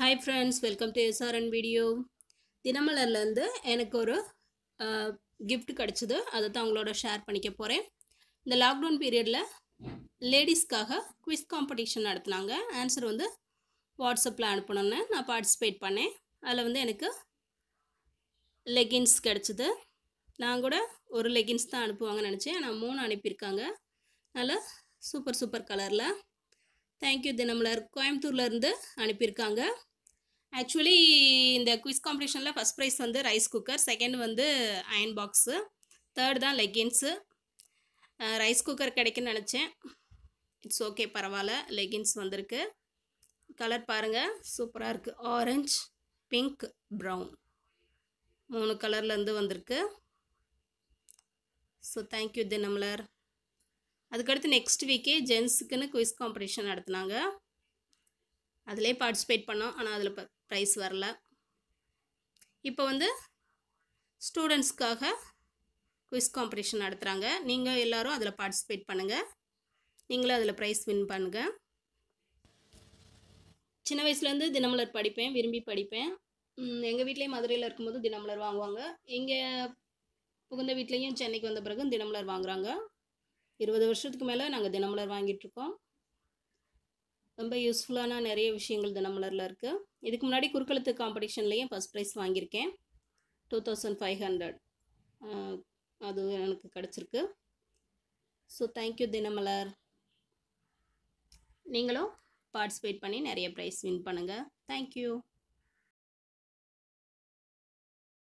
hi friends welcome to SRN video தினமலர்லேருந்து எனக்கு ஒரு கிஃப்ட் கிடச்சிது அதை தான் உங்களோட ஷேர் பண்ணிக்க போகிறேன் இந்த லாக்டவுன் பீரியடில் லேடிஸ்க்காக குவிஸ் காம்படிஷன் நடத்துனாங்க ஆன்சர் வந்து வாட்ஸ்அப்பில் அனுப்பணும்னு நான் பார்ட்டிசிபேட் பண்ணேன் அதில் வந்து எனக்கு லெகின்ஸ் கிடச்சிது நான் கூட ஒரு லெகின்ஸ் தான் அனுப்புவாங்கன்னு நினச்சேன் ஆனால் மூணு அனுப்பியிருக்காங்க நல்ல சூப்பர் சூப்பர் கலரில் தேங்க்யூ தினமலர் கோயம்புத்தூர்லேருந்து அனுப்பியிருக்காங்க ஆக்சுவலி இந்த குவிஸ் காம்படிஷனில் ஃபஸ்ட் ப்ரைஸ் வந்து ரைஸ் குக்கர் செகண்ட் வந்து அயன் பாக்ஸு தேர்ட் தான் லெகின்ஸு ரைஸ் குக்கர் கிடைக்குன்னு நினச்சேன் இட்ஸ் ஓகே பரவாயில்ல லெகின்ஸ் வந்திருக்கு கலர் பாருங்கள் சூப்பராக இருக்குது ஆரஞ்சு பிங்க் ப்ரௌன் மூணு கலர்லேருந்து வந்திருக்கு ஸோ தேங்க்யூ தினமலர் அதுக்கடுத்து நெக்ஸ்ட் வீக்கே ஜென்ஸுக்குன்னு குவிஸ் காம்படிஷன் நடத்தினாங்க அதிலே பார்ட்டிசிபேட் பண்ணோம் ஆனால் அதில் ப்ரைஸ் வரல இப்போ வந்து ஸ்டூடெண்ட்ஸ்க்காக குவிஸ் காம்படிஷன் நடத்துகிறாங்க நீங்கள் எல்லோரும் அதில் பார்ட்டிசிபேட் பண்ணுங்கள் நீங்களும் அதில் ப்ரைஸ் வின் பண்ணுங்கள் சின்ன வயசுலேருந்து தினமலர் படிப்பேன் விரும்பி படிப்பேன் எங்கள் வீட்லேயும் மதுரையில் இருக்கும்போது தினமலர் வாங்குவாங்க எங்கள் புகுந்த வீட்லேயும் சென்னைக்கு வந்த பிறகு தினமலர் வாங்குகிறாங்க இருபது வருஷத்துக்கு மேலே நாங்கள் தினமலர் வாங்கிட்டுருக்கோம் ரொம்ப யூஸ்ஃபுல்லான நிறைய விஷயங்கள் தினமலரில் இருக்குது இதுக்கு முன்னாடி குறுக்கழுத்து காம்படிஷன்லேயும் ஃபஸ்ட் ப்ரைஸ் வாங்கியிருக்கேன் டூ தௌசண்ட் ஃபைவ் ஹண்ட்ரட் அது எனக்கு கிடச்சிருக்கு ஸோ தேங்க்யூ தினமலர் நீங்களும் பார்ட்டிசிபேட் பண்ணி நிறைய ப்ரைஸ் வின் பண்ணுங்கள் தேங்க்யூ